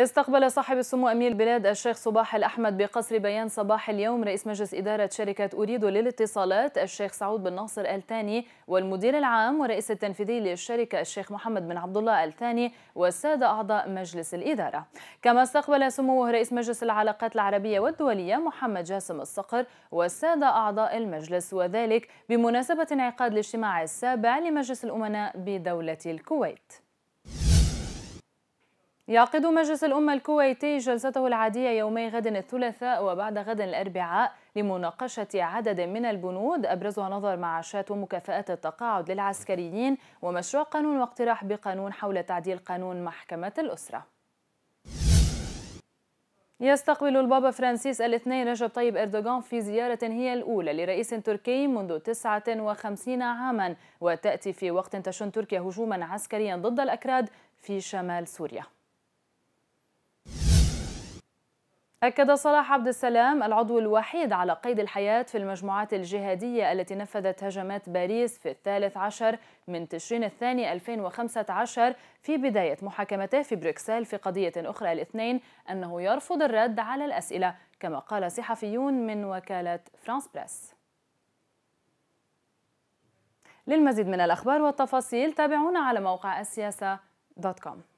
استقبل صاحب السمو أمير البلاد الشيخ صباح الأحمد بقصر بيان صباح اليوم رئيس مجلس إدارة شركة أريد للاتصالات الشيخ سعود بن ناصر الثاني والمدير العام والرئيس التنفيذي للشركة الشيخ محمد بن عبد الله الثاني والسادة أعضاء مجلس الإدارة كما استقبل سموه رئيس مجلس العلاقات العربية والدولية محمد جاسم الصقر والسادة أعضاء المجلس وذلك بمناسبة انعقاد الاجتماع السابع لمجلس الأمناء بدولة الكويت يعقد مجلس الأمة الكويتي جلسته العادية يومي غد الثلاثاء وبعد غد الأربعاء لمناقشة عدد من البنود أبرزها نظر معاشات ومكافأة التقاعد للعسكريين ومشروع قانون واقتراح بقانون حول تعديل قانون محكمة الأسرة يستقبل البابا فرانسيس الاثنين رجب طيب أردوغان في زيارة هي الأولى لرئيس تركي منذ 59 عاما وتأتي في وقت تشن تركيا هجوما عسكريا ضد الأكراد في شمال سوريا أكد صلاح عبد السلام العضو الوحيد على قيد الحياة في المجموعات الجهادية التي نفذت هجمات باريس في الثالث عشر من تشرين الثاني 2015 في بداية محاكمته في بروكسل في قضية أخرى الاثنين أنه يرفض الرد على الأسئلة كما قال صحفيون من وكالة فرانس بريس للمزيد من الأخبار والتفاصيل تابعونا على موقع السياسة دوت كوم